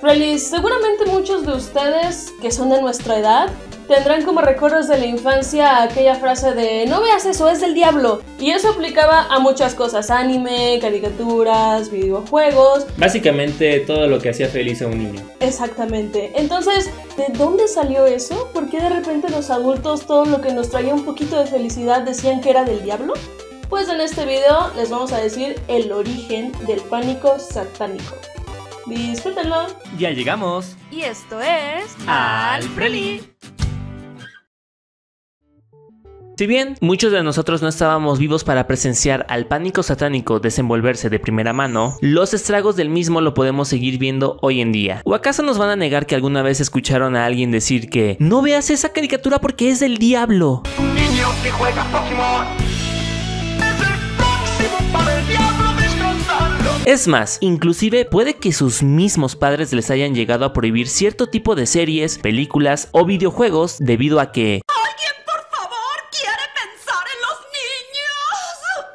Feliz, seguramente muchos de ustedes que son de nuestra edad tendrán como recuerdos de la infancia aquella frase de no veas eso, es del diablo. Y eso aplicaba a muchas cosas, anime, caricaturas, videojuegos. Básicamente todo lo que hacía feliz a un niño. Exactamente. Entonces, ¿de dónde salió eso? ¿Por qué de repente los adultos todo lo que nos traía un poquito de felicidad decían que era del diablo? Pues en este video les vamos a decir el origen del pánico satánico. Disfrútenlo. Ya llegamos. Y esto es. Al Freli. Si bien muchos de nosotros no estábamos vivos para presenciar al pánico satánico desenvolverse de primera mano, los estragos del mismo lo podemos seguir viendo hoy en día. ¿O acaso nos van a negar que alguna vez escucharon a alguien decir que no veas esa caricatura porque es del diablo? niño que juega Pokémon es el próximo para el diablo. Es más, inclusive puede que sus mismos padres les hayan llegado a prohibir cierto tipo de series, películas o videojuegos debido a que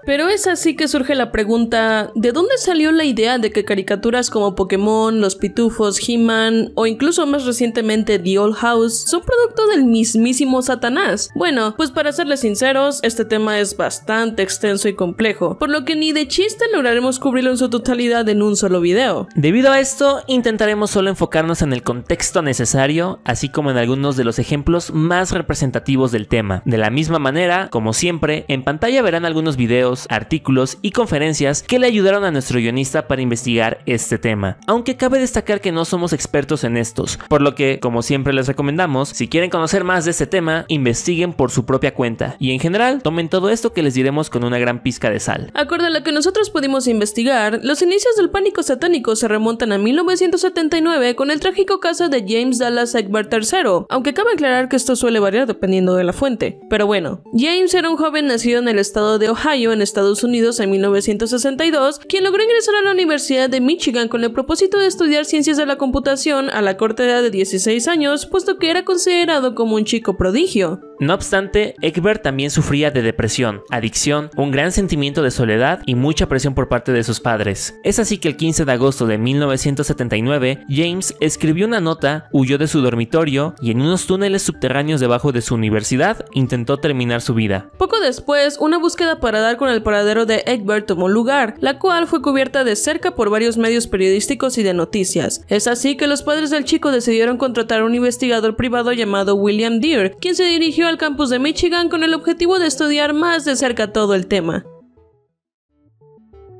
Pero es así que surge la pregunta, ¿de dónde salió la idea de que caricaturas como Pokémon, Los Pitufos, He-Man o incluso más recientemente The Old House son producto del mismísimo Satanás? Bueno, pues para serles sinceros, este tema es bastante extenso y complejo, por lo que ni de chiste lograremos cubrirlo en su totalidad en un solo video. Debido a esto, intentaremos solo enfocarnos en el contexto necesario, así como en algunos de los ejemplos más representativos del tema. De la misma manera, como siempre, en pantalla verán algunos videos artículos y conferencias que le ayudaron a nuestro guionista para investigar este tema. Aunque cabe destacar que no somos expertos en estos, por lo que, como siempre les recomendamos, si quieren conocer más de este tema, investiguen por su propia cuenta y en general tomen todo esto que les diremos con una gran pizca de sal. Acorde a lo que nosotros pudimos investigar, los inicios del pánico satánico se remontan a 1979 con el trágico caso de James Dallas Egbert III, aunque cabe aclarar que esto suele variar dependiendo de la fuente. Pero bueno, James era un joven nacido en el estado de Ohio en Estados Unidos en 1962, quien logró ingresar a la Universidad de Michigan con el propósito de estudiar ciencias de la computación a la corta edad de 16 años, puesto que era considerado como un chico prodigio. No obstante, Egbert también sufría de depresión, adicción, un gran sentimiento de soledad y mucha presión por parte de sus padres. Es así que el 15 de agosto de 1979, James escribió una nota, huyó de su dormitorio y en unos túneles subterráneos debajo de su universidad intentó terminar su vida. Poco después, una búsqueda para dar con el el paradero de Egbert tomó lugar, la cual fue cubierta de cerca por varios medios periodísticos y de noticias. Es así que los padres del chico decidieron contratar a un investigador privado llamado William Deere, quien se dirigió al campus de Michigan con el objetivo de estudiar más de cerca todo el tema.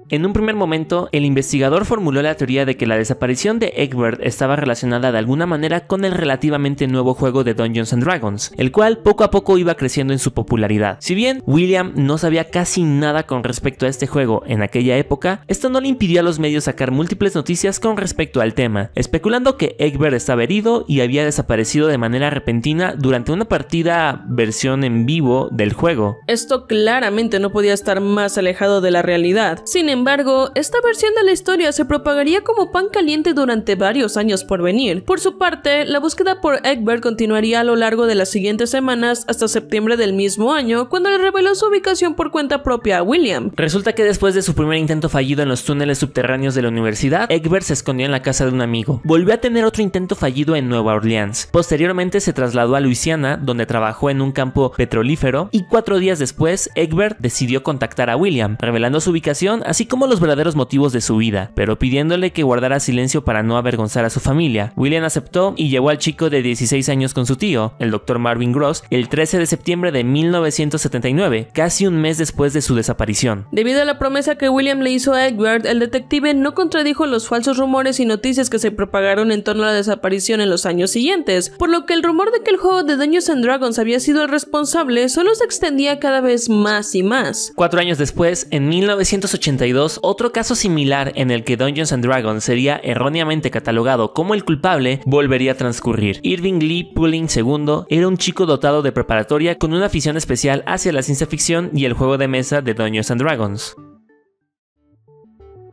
En un primer momento, el investigador formuló la teoría de que la desaparición de Egbert estaba relacionada de alguna manera con el relativamente nuevo juego de Dungeons and Dragons, el cual poco a poco iba creciendo en su popularidad. Si bien William no sabía casi nada con respecto a este juego en aquella época, esto no le impidió a los medios sacar múltiples noticias con respecto al tema, especulando que Egbert estaba herido y había desaparecido de manera repentina durante una partida versión en vivo del juego. Esto claramente no podía estar más alejado de la realidad. Sin embargo, esta versión de la historia se propagaría como pan caliente durante varios años por venir. Por su parte, la búsqueda por Egbert continuaría a lo largo de las siguientes semanas hasta septiembre del mismo año, cuando le reveló su ubicación por cuenta propia a William. Resulta que después de su primer intento fallido en los túneles subterráneos de la universidad, Egbert se escondió en la casa de un amigo. Volvió a tener otro intento fallido en Nueva Orleans. Posteriormente se trasladó a Luisiana, donde trabajó en un campo petrolífero, y cuatro días después, Egbert decidió contactar a William, revelando su ubicación, así como los verdaderos motivos de su vida, pero pidiéndole que guardara silencio para no avergonzar a su familia. William aceptó y llevó al chico de 16 años con su tío, el doctor Marvin Gross, el 13 de septiembre de 1979, casi un mes después de su desaparición. Debido a la promesa que William le hizo a Edward, el detective no contradijo los falsos rumores y noticias que se propagaron en torno a la desaparición en los años siguientes, por lo que el rumor de que el juego de Dungeons and Dragons había sido el responsable solo se extendía cada vez más y más. Cuatro años después, en 1982, otro caso similar en el que Dungeons and Dragons sería erróneamente catalogado como el culpable volvería a transcurrir. Irving Lee Pulling II era un chico dotado de preparatoria con una afición especial hacia la ciencia ficción y el juego de mesa de Dungeons and Dragons.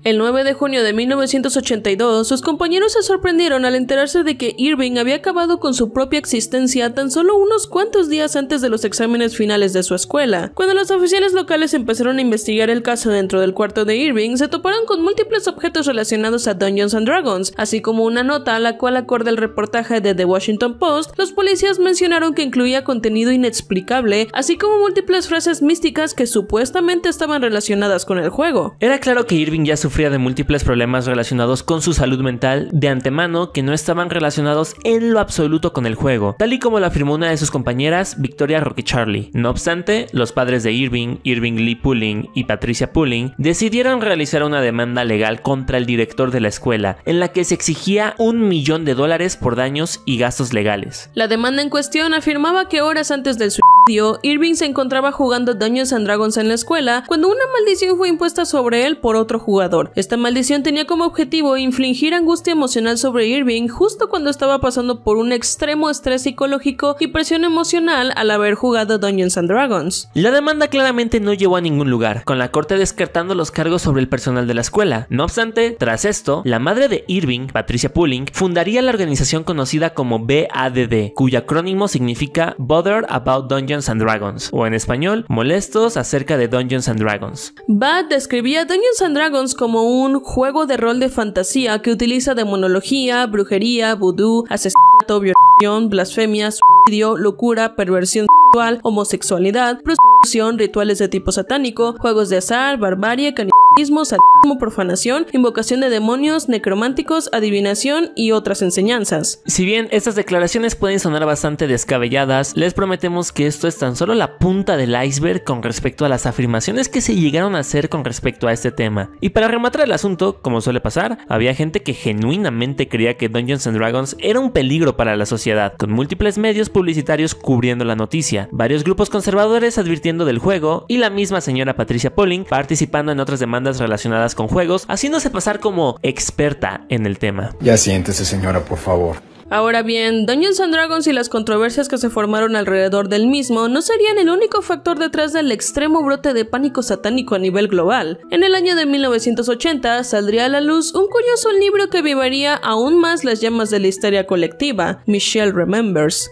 El 9 de junio de 1982, sus compañeros se sorprendieron al enterarse de que Irving había acabado con su propia existencia tan solo unos cuantos días antes de los exámenes finales de su escuela. Cuando los oficiales locales empezaron a investigar el caso dentro del cuarto de Irving, se toparon con múltiples objetos relacionados a Dungeons and Dragons, así como una nota a la cual acorde el reportaje de The Washington Post, los policías mencionaron que incluía contenido inexplicable, así como múltiples frases místicas que supuestamente estaban relacionadas con el juego. Era claro que Irving ya sufría de múltiples problemas relacionados con su salud mental de antemano que no estaban relacionados en lo absoluto con el juego, tal y como lo afirmó una de sus compañeras, Victoria Rocky Charlie. No obstante, los padres de Irving, Irving Lee Pulling y Patricia Pulling, decidieron realizar una demanda legal contra el director de la escuela, en la que se exigía un millón de dólares por daños y gastos legales. La demanda en cuestión afirmaba que horas antes del Irving se encontraba jugando Dungeons and Dragons en la escuela cuando una maldición fue impuesta sobre él por otro jugador. Esta maldición tenía como objetivo infligir angustia emocional sobre Irving justo cuando estaba pasando por un extremo estrés psicológico y presión emocional al haber jugado Dungeons and Dragons. La demanda claramente no llevó a ningún lugar, con la corte descartando los cargos sobre el personal de la escuela. No obstante, tras esto, la madre de Irving, Patricia Pulling, fundaría la organización conocida como BADD, cuyo acrónimo significa Bother About Dungeons Dungeons and Dragons, o en español, molestos acerca de Dungeons and Dragons. Bad describía Dungeons and Dragons como un juego de rol de fantasía que utiliza demonología, brujería, vudú, asesinato, violación, blasfemia, suicidio, locura, perversión sexual, homosexualidad, rituales de tipo satánico, juegos de azar, barbarie, canibalismo, satanismo, profanación, invocación de demonios, necrománticos, adivinación y otras enseñanzas. Si bien estas declaraciones pueden sonar bastante descabelladas, les prometemos que esto es tan solo la punta del iceberg con respecto a las afirmaciones que se llegaron a hacer con respecto a este tema. Y para rematar el asunto, como suele pasar, había gente que genuinamente creía que Dungeons and Dragons era un peligro para la sociedad, con múltiples medios publicitarios cubriendo la noticia, varios grupos conservadores advirtieron del juego y la misma señora Patricia Polling participando en otras demandas relacionadas con juegos, haciéndose pasar como experta en el tema. Ya siéntese señora, por favor. Ahora bien, Dungeons and Dragons y las controversias que se formaron alrededor del mismo no serían el único factor detrás del extremo brote de pánico satánico a nivel global. En el año de 1980 saldría a la luz un curioso libro que vivaría aún más las llamas de la historia colectiva, Michelle Remembers,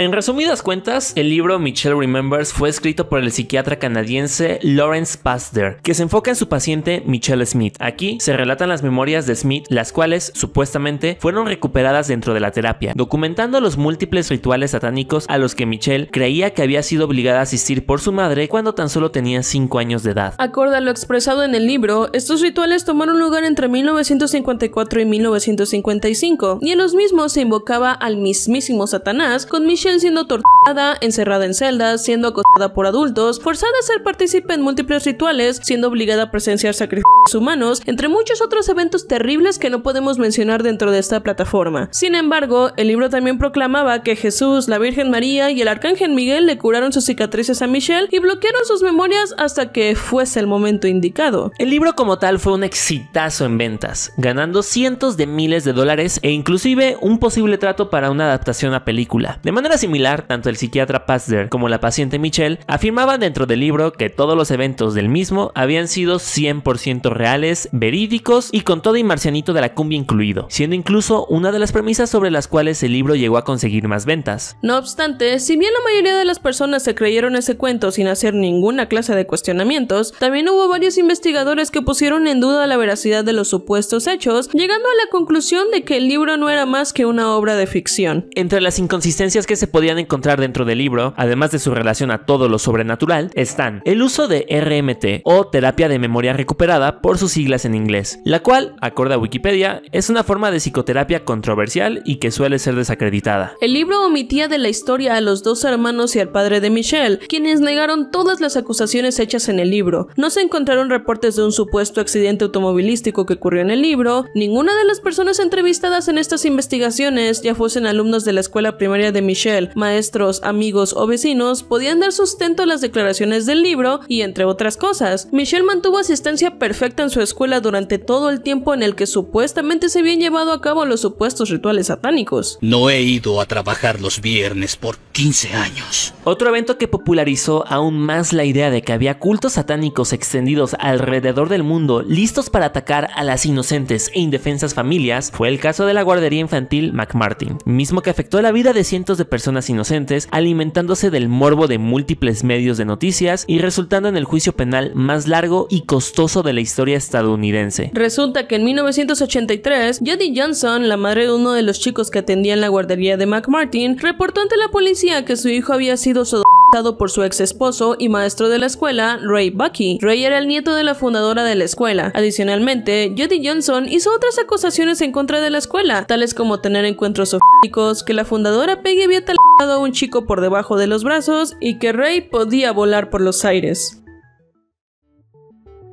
en resumidas cuentas, el libro Michelle Remembers fue escrito por el psiquiatra canadiense Lawrence Pasteur, que se enfoca en su paciente Michelle Smith. Aquí se relatan las memorias de Smith, las cuales supuestamente fueron recuperadas dentro de la terapia, documentando los múltiples rituales satánicos a los que Michelle creía que había sido obligada a asistir por su madre cuando tan solo tenía 5 años de edad. Acorda lo expresado en el libro, estos rituales tomaron lugar entre 1954 y 1955, y en los mismos se invocaba al mismísimo Satanás con Michelle siendo torturada, encerrada en celdas, siendo acosada por adultos, forzada a ser partícipe en múltiples rituales, siendo obligada a presenciar sacrificios humanos, entre muchos otros eventos terribles que no podemos mencionar dentro de esta plataforma. Sin embargo, el libro también proclamaba que Jesús, la Virgen María y el Arcángel Miguel le curaron sus cicatrices a Michelle y bloquearon sus memorias hasta que fuese el momento indicado. El libro como tal fue un exitazo en ventas, ganando cientos de miles de dólares e inclusive un posible trato para una adaptación a película. De manera similar, tanto el psiquiatra Pazder como la paciente Michelle afirmaban dentro del libro que todos los eventos del mismo habían sido 100% reales, verídicos y con todo y Marcianito de la cumbia incluido, siendo incluso una de las premisas sobre las cuales el libro llegó a conseguir más ventas. No obstante, si bien la mayoría de las personas se creyeron ese cuento sin hacer ninguna clase de cuestionamientos, también hubo varios investigadores que pusieron en duda la veracidad de los supuestos hechos, llegando a la conclusión de que el libro no era más que una obra de ficción. Entre las inconsistencias que se podían encontrar dentro del libro, además de su relación a todo lo sobrenatural, están el uso de RMT o terapia de memoria recuperada por sus siglas en inglés, la cual, acorde a Wikipedia, es una forma de psicoterapia controversial y que suele ser desacreditada. El libro omitía de la historia a los dos hermanos y al padre de Michelle, quienes negaron todas las acusaciones hechas en el libro. No se encontraron reportes de un supuesto accidente automovilístico que ocurrió en el libro, ninguna de las personas entrevistadas en estas investigaciones, ya fuesen alumnos de la escuela primaria de Michelle, maestros, amigos o vecinos, podían dar sustento a las declaraciones del libro y entre otras cosas. Michelle mantuvo asistencia perfecta en su escuela durante todo el tiempo en el que supuestamente se habían llevado a cabo los supuestos rituales satánicos. No he ido a trabajar los viernes por 15 años. Otro evento que popularizó aún más la idea de que había cultos satánicos extendidos alrededor del mundo listos para atacar a las inocentes e indefensas familias fue el caso de la guardería infantil McMartin, mismo que afectó la vida de cientos de personas inocentes alimentándose del morbo de múltiples medios de noticias y resultando en el juicio penal más largo y costoso de la historia estadounidense. Resulta que en 1983, Jodie Johnson, la madre de uno de los chicos que atendían la guardería de McMartin, reportó ante la policía que su hijo había sido sodomizado por su ex esposo y maestro de la escuela, Ray Bucky. Ray era el nieto de la fundadora de la escuela. Adicionalmente, Jodie Johnson hizo otras acusaciones en contra de la escuela, tales como tener encuentros sofísticos, que la fundadora Peggy había talado a un chico por debajo de los brazos y que Ray podía volar por los aires.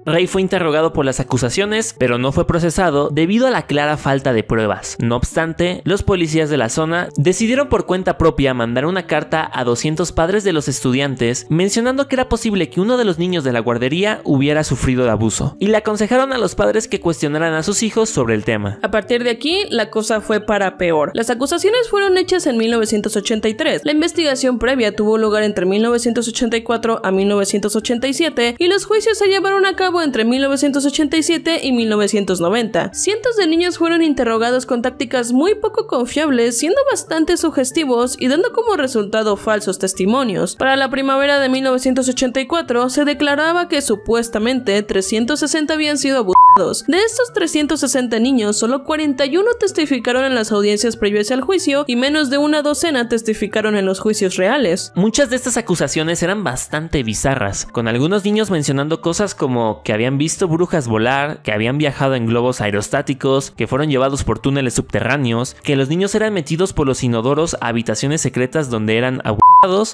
Rey fue interrogado por las acusaciones, pero no fue procesado debido a la clara falta de pruebas. No obstante, los policías de la zona decidieron por cuenta propia mandar una carta a 200 padres de los estudiantes mencionando que era posible que uno de los niños de la guardería hubiera sufrido de abuso, y le aconsejaron a los padres que cuestionaran a sus hijos sobre el tema. A partir de aquí, la cosa fue para peor. Las acusaciones fueron hechas en 1983. La investigación previa tuvo lugar entre 1984 a 1987 y los juicios se llevaron a cabo entre 1987 y 1990. Cientos de niños fueron interrogados con tácticas muy poco confiables, siendo bastante sugestivos y dando como resultado falsos testimonios. Para la primavera de 1984 se declaraba que supuestamente 360 habían sido abusados de estos 360 niños, solo 41 testificaron en las audiencias previas al juicio y menos de una docena testificaron en los juicios reales. Muchas de estas acusaciones eran bastante bizarras, con algunos niños mencionando cosas como que habían visto brujas volar, que habían viajado en globos aerostáticos, que fueron llevados por túneles subterráneos, que los niños eran metidos por los inodoros a habitaciones secretas donde eran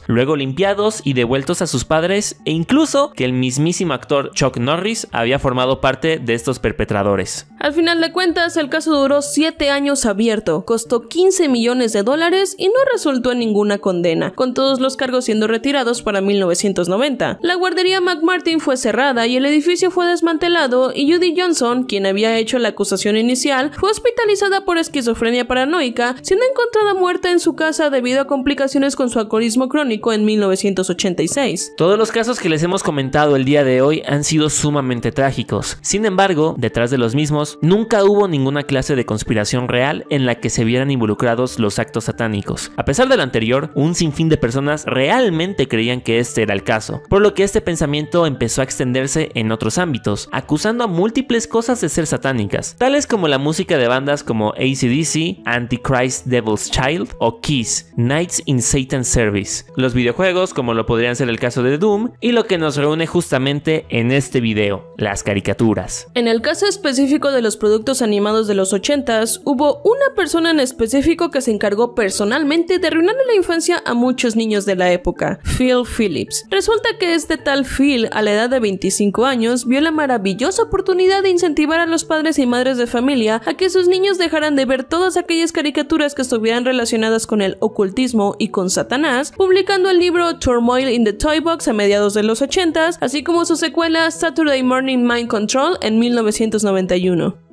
luego limpiados y devueltos a sus padres e incluso que el mismísimo actor Chuck Norris había formado parte de estos perpetradores. Al final de cuentas, el caso duró 7 años abierto, costó 15 millones de dólares y no resultó en ninguna condena, con todos los cargos siendo retirados para 1990. La guardería McMartin fue cerrada y el edificio fue desmantelado y Judy Johnson, quien había hecho la acusación inicial, fue hospitalizada por esquizofrenia paranoica, siendo encontrada muerta en su casa debido a complicaciones con su alcoholismo crónico en 1986. Todos los casos que les hemos comentado el día de hoy han sido sumamente trágicos. Sin embargo, detrás de los mismos, nunca hubo ninguna clase de conspiración real en la que se vieran involucrados los actos satánicos. A pesar de lo anterior, un sinfín de personas realmente creían que este era el caso, por lo que este pensamiento empezó a extenderse en otros ámbitos, acusando a múltiples cosas de ser satánicas, tales como la música de bandas como ACDC, Antichrist Devil's Child o Kiss, Knights in Satan's Service los videojuegos como lo podrían ser el caso de Doom y lo que nos reúne justamente en este video, las caricaturas. En el caso específico de los productos animados de los 80s, hubo una persona en específico que se encargó personalmente de arruinar la infancia a muchos niños de la época, Phil Phillips. Resulta que este tal Phil, a la edad de 25 años, vio la maravillosa oportunidad de incentivar a los padres y madres de familia a que sus niños dejaran de ver todas aquellas caricaturas que estuvieran relacionadas con el ocultismo y con Satanás publicando el libro Turmoil in the Toy Box a mediados de los 80s, así como su secuela Saturday Morning Mind Control en 1991.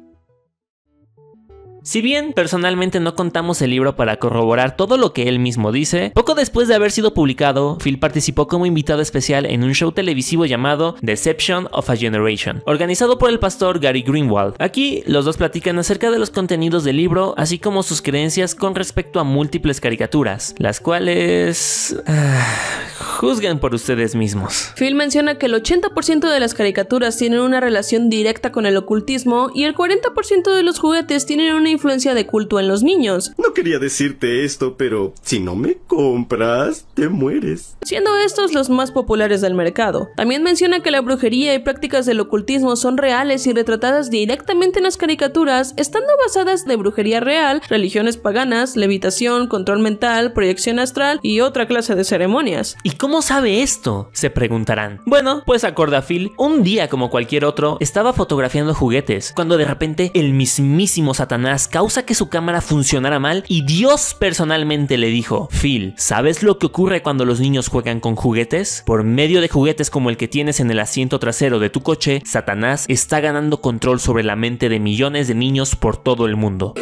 Si bien personalmente no contamos el libro para corroborar todo lo que él mismo dice, poco después de haber sido publicado, Phil participó como invitado especial en un show televisivo llamado Deception of a Generation, organizado por el pastor Gary Greenwald. Aquí los dos platican acerca de los contenidos del libro, así como sus creencias con respecto a múltiples caricaturas, las cuales... Ah, juzguen por ustedes mismos. Phil menciona que el 80% de las caricaturas tienen una relación directa con el ocultismo y el 40% de los juguetes tienen una influencia de culto en los niños. No quería decirte esto, pero si no me compras, te mueres. Siendo estos los más populares del mercado. También menciona que la brujería y prácticas del ocultismo son reales y retratadas directamente en las caricaturas, estando basadas de brujería real, religiones paganas, levitación, control mental, proyección astral y otra clase de ceremonias. ¿Y cómo sabe esto? Se preguntarán. Bueno, pues acorde Phil, un día como cualquier otro, estaba fotografiando juguetes, cuando de repente el mismísimo Satanás causa que su cámara funcionara mal y Dios personalmente le dijo, Phil, ¿sabes lo que ocurre cuando los niños juegan con juguetes? Por medio de juguetes como el que tienes en el asiento trasero de tu coche, Satanás está ganando control sobre la mente de millones de niños por todo el mundo.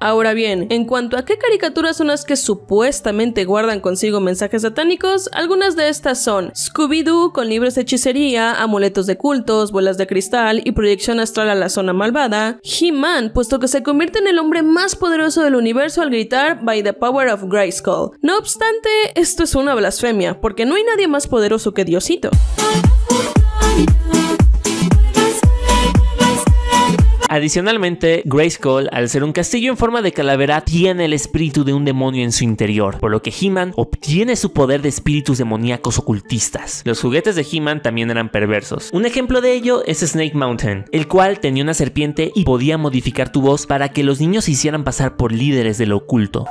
Ahora bien, en cuanto a qué caricaturas son las que supuestamente guardan consigo mensajes satánicos, algunas de estas son Scooby-Doo con libros de hechicería, amuletos de cultos, bolas de cristal y proyección astral a la zona malvada, He-Man, puesto que se convierte en el hombre más poderoso del universo al gritar By the Power of Grayskull. No obstante, esto es una blasfemia, porque no hay nadie más poderoso que Diosito. Adicionalmente, Cole, al ser un castillo en forma de calavera, tiene el espíritu de un demonio en su interior, por lo que He-Man obtiene su poder de espíritus demoníacos ocultistas. Los juguetes de He-Man también eran perversos. Un ejemplo de ello es Snake Mountain, el cual tenía una serpiente y podía modificar tu voz para que los niños se hicieran pasar por líderes del oculto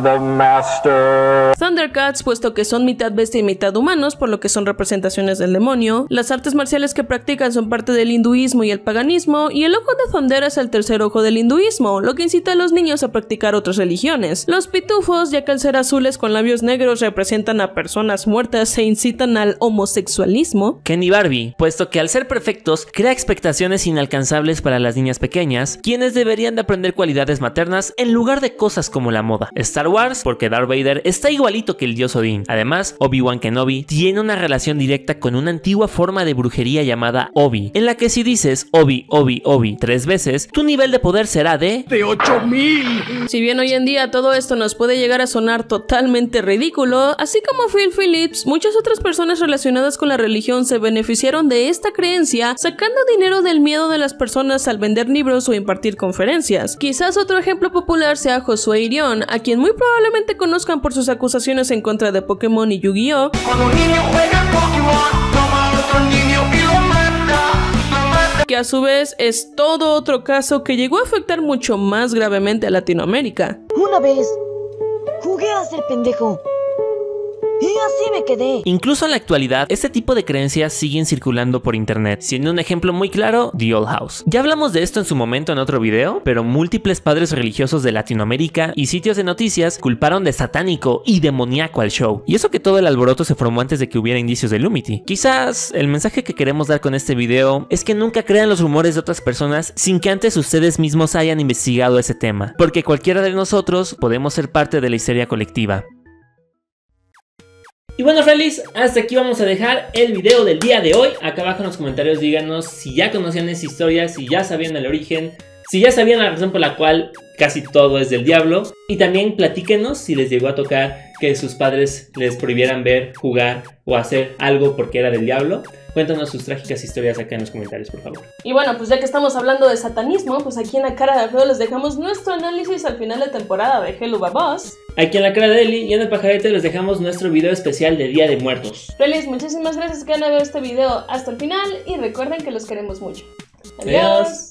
the master. Thundercats, puesto que son mitad bestia y mitad humanos, por lo que son representaciones del demonio. Las artes marciales que practican son parte del hinduismo y el paganismo, y el ojo de Thunder es el tercer ojo del hinduismo, lo que incita a los niños a practicar otras religiones. Los pitufos, ya que al ser azules con labios negros representan a personas muertas e incitan al homosexualismo. Kenny Barbie, puesto que al ser perfectos crea expectaciones inalcanzables para las niñas pequeñas, quienes deberían de aprender cualidades maternas en lugar de cosas como la moda. Wars porque Darth Vader está igualito que el dios Odín. Además, Obi-Wan Kenobi tiene una relación directa con una antigua forma de brujería llamada Obi, en la que si dices Obi, Obi, Obi tres veces, tu nivel de poder será de... ¡De 8000! Si bien hoy en día todo esto nos puede llegar a sonar totalmente ridículo, así como Phil Phillips, muchas otras personas relacionadas con la religión se beneficiaron de esta creencia sacando dinero del miedo de las personas al vender libros o impartir conferencias. Quizás otro ejemplo popular sea Josué Irión, a quien muy probablemente conozcan por sus acusaciones en contra de Pokémon y Yu-Gi-Oh! que a su vez es todo otro caso que llegó a afectar mucho más gravemente a Latinoamérica. Una vez, jugué a ser pendejo y así me quedé. Incluso en la actualidad, este tipo de creencias siguen circulando por internet, siendo un ejemplo muy claro The Old House. Ya hablamos de esto en su momento en otro video, pero múltiples padres religiosos de Latinoamérica y sitios de noticias culparon de satánico y demoníaco al show. Y eso que todo el alboroto se formó antes de que hubiera indicios de Lumity. Quizás el mensaje que queremos dar con este video es que nunca crean los rumores de otras personas sin que antes ustedes mismos hayan investigado ese tema, porque cualquiera de nosotros podemos ser parte de la histeria colectiva. Y bueno feliz. hasta aquí vamos a dejar el video del día de hoy. Acá abajo en los comentarios díganos si ya conocían esa historia, si ya sabían el origen, si ya sabían la razón por la cual casi todo es del diablo. Y también platíquenos si les llegó a tocar que sus padres les prohibieran ver, jugar o hacer algo porque era del diablo. Cuéntanos sus trágicas historias acá en los comentarios, por favor. Y bueno, pues ya que estamos hablando de satanismo, pues aquí en la cara de Alfredo les dejamos nuestro análisis al final de temporada de Hello Babos. Aquí en la cara de Eli y en el pajarete les dejamos nuestro video especial de Día de Muertos. Feliz, muchísimas gracias que han visto este video hasta el final y recuerden que los queremos mucho. Adiós.